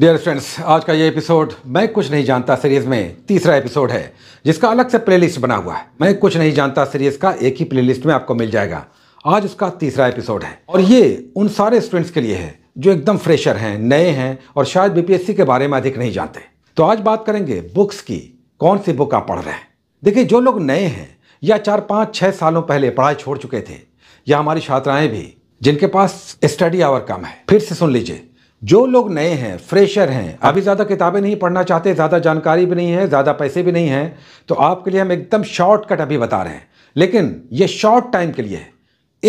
dear friends आज का ये एपिसोड मैं कुछ नहीं जानता सीरीज़ में तीसरा एपिसोड है जिसका अलग से प्लेलिस्ट बना हुआ है मैं कुछ नहीं जानता सीरीज़ का एक ही प्लेलिस्ट में आपको मिल जाएगा आज उसका तीसरा एपिसोड है और ये उन सारे स्टूडेंट्स के लिए है जो एकदम फ्रेशर हैं नए हैं और शायद बीपीएससी के बारे में अधिक नहीं जानते तो आज बात करेंगे बुक्स की कौन सी बुक आप पढ़ रहे हैं देखिए जो लोग नए हैं या चार पाँच छः सालों पहले पढ़ाई छोड़ चुके थे या हमारी छात्राएँ भी जिनके पास स्टडी आवर कम है फिर से सुन लीजिए जो लोग नए हैं फ्रेशर हैं अभी ज़्यादा किताबें नहीं पढ़ना चाहते ज़्यादा जानकारी भी नहीं है ज़्यादा पैसे भी नहीं हैं तो आपके लिए हम एकदम शॉर्टकट अभी बता रहे हैं लेकिन ये शॉर्ट टाइम के लिए है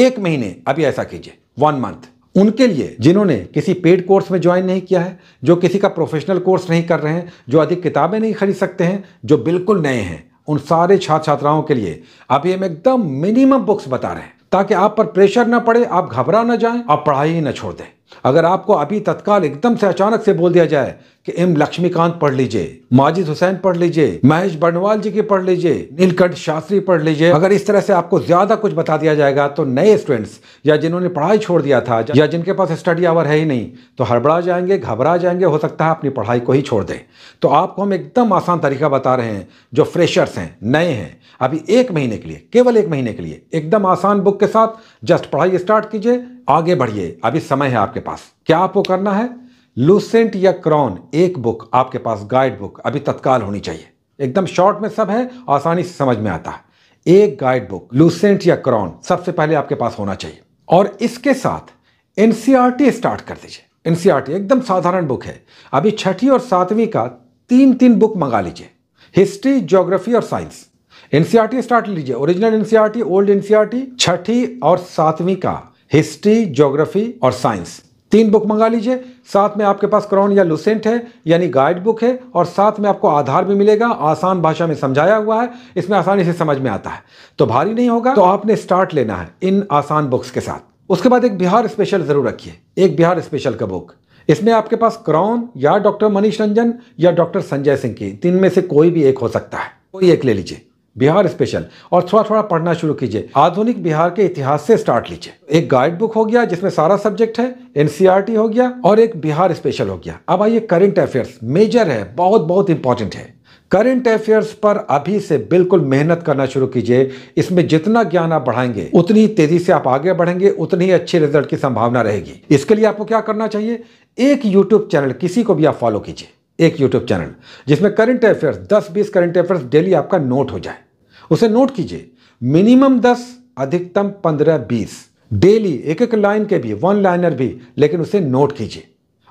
एक महीने अभी ऐसा कीजिए वन मंथ उनके लिए जिन्होंने किसी पेड कोर्स में ज्वाइन नहीं किया है जो किसी का प्रोफेशनल कोर्स नहीं कर रहे हैं जो अधिक किताबें नहीं खरीद सकते हैं जो बिल्कुल नए हैं उन सारे छात्र छात्राओं के लिए अभी हम एकदम मिनिमम बुक्स बता रहे हैं ताकि आप पर प्रेशर ना पड़े आप घबरा ना जाएं आप पढ़ाई ही ना छोड़ दें अगर आपको अभी तत्काल एकदम से अचानक से बोल दिया जाए कि एम लक्ष्मीकांत पढ़ लीजिए माजिद हुसैन पढ़ लीजिए महेश बनवाल जी की पढ़ लीजिए नीलकंठ शास्त्री पढ़ लीजिए अगर इस तरह से आपको ज्यादा कुछ बता दिया जाएगा तो नए स्टूडेंट्स या जिन्होंने पढ़ाई छोड़ दिया था या जिनके पास स्टडी आवर है ही नहीं तो हड़बड़ा जाएंगे घबरा जाएंगे हो सकता है अपनी पढ़ाई को ही छोड़ दें तो आपको हम एकदम आसान तरीका बता रहे हैं जो फ्रेशर्स हैं नए हैं अभी एक महीने के लिए केवल एक महीने के लिए एकदम आसान बुक के साथ जस्ट पढ़ाई स्टार्ट कीजिए आगे बढ़िए अभी समय है आपके पास क्या आपको करना है लूसेंट या क्रॉन एक बुक आपके पास गाइड बुक अभी तत्काल होनी चाहिए एकदम शॉर्ट में सब है आसानी से समझ में आता है एक गाइड बुक लूसेंट या क्रॉन सबसे पहले आपके पास होना चाहिए और इसके साथ एनसीआरटी स्टार्ट e कर दीजिए एनसीआरटी e एकदम साधारण बुक है अभी छठी और सातवीं का तीन तीन बुक मंगा लीजिए हिस्ट्री ज्योग्राफी और साइंस एनसीआरटी स्टार्ट लीजिए ओरिजिनल एनसीआरटी ओल्ड एनसीआरटी छठी और सातवीं का हिस्ट्री ज्योग्राफी और साइंस तीन बुक मंगा लीजिए साथ में आपके पास क्रॉन या लुसेंट है यानी गाइड बुक है और साथ में आपको आधार भी मिलेगा आसान भाषा में समझाया हुआ है इसमें आसानी से समझ में आता है तो भारी नहीं होगा तो आपने स्टार्ट लेना है इन आसान बुक्स के साथ उसके बाद एक बिहार स्पेशल जरूर रखिए एक बिहार स्पेशल का बुक इसमें आपके पास क्रॉन या डॉक्टर मनीष रंजन या डॉक्टर संजय सिंह की तीन में से कोई भी एक हो सकता है कोई एक ले लीजिए बिहार स्पेशल और थोड़ा थोड़ा पढ़ना शुरू कीजिए आधुनिक बिहार के इतिहास से स्टार्ट लीजिए एक गाइड बुक हो गया जिसमें सारा सब्जेक्ट है एनसीईआरटी e हो गया और एक बिहार स्पेशल हो गया अब आइए करंट अफेयर्स मेजर है बहुत बहुत इंपॉर्टेंट है करंट अफेयर्स पर अभी से बिल्कुल मेहनत करना शुरू कीजिए इसमें जितना ज्ञान आप बढ़ाएंगे उतनी तेजी से आप आगे बढ़ेंगे उतनी अच्छे रिजल्ट की संभावना रहेगी इसके लिए आपको क्या करना चाहिए एक यूट्यूब चैनल किसी को भी आप फॉलो कीजिए एक यूट्यूब चैनल जिसमें current affairs 10-20 current affairs daily आपका नोट हो जाए उसे नोट कीजिए मिनिमम दस अधिकतम पंद्रह बीस डेली एक एक लाइन के भी वन लाइनर भी लेकिन उसे नोट कीजिए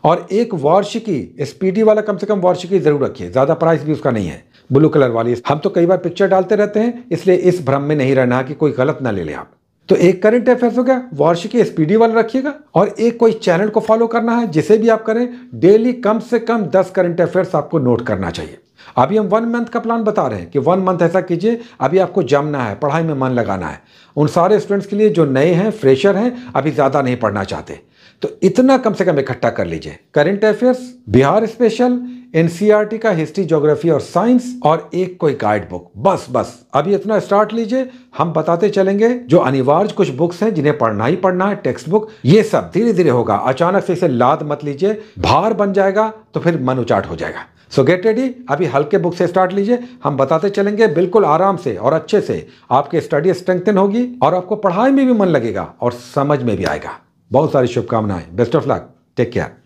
और एक वर्ष की वाला कम से कम वर्ष की जरूर रखिए ज़्यादा प्राइस भी उसका नहीं है ब्लू कलर वाली हम तो कई बार पिक्चर डालते रहते हैं इसलिए इस भ्रम में नहीं रहना कि कोई गलत ना ले लें आप तो एक करंट अफेयर्स हो गया वर्ष की वाला रखिएगा और एक कोई चैनल को फॉलो करना है जिसे भी आप करें डेली कम से कम दस करंट अफेयर्स आपको नोट करना चाहिए अभी हम वन मंथ का प्लान बता रहे हैं कि वन मंथ ऐसा कीजिए अभी आपको जमना है पढ़ाई में मन लगाना है उन सारे स्टूडेंट्स के लिए जो नए हैं फ्रेशर हैं अभी ज़्यादा नहीं पढ़ना चाहते तो इतना कम से कम इकट्ठा कर लीजिए करंट अफेयर्स बिहार स्पेशल एन e का हिस्ट्री ज्योग्राफी और साइंस और एक कोई गाइड बुक बस बस अभी इतना स्टार्ट लीजिए हम बताते चलेंगे जो अनिवार्य कुछ बुक्स हैं जिन्हें पढ़ना ही पढ़ना है टेक्स्ट बुक ये सब धीरे धीरे होगा अचानक से इसे लाद मत लीजिए भार बन जाएगा तो फिर मन उचाट हो जाएगा सो गेट रेडी अभी हल्के बुक से स्टार्ट लीजिए हम बताते चलेंगे बिल्कुल आराम से और अच्छे से आपके स्टडी स्ट्रेंथन होगी और आपको पढ़ाई में भी मन लगेगा और समझ में भी आएगा बहुत सारी शुभकामनाएं best of luck take care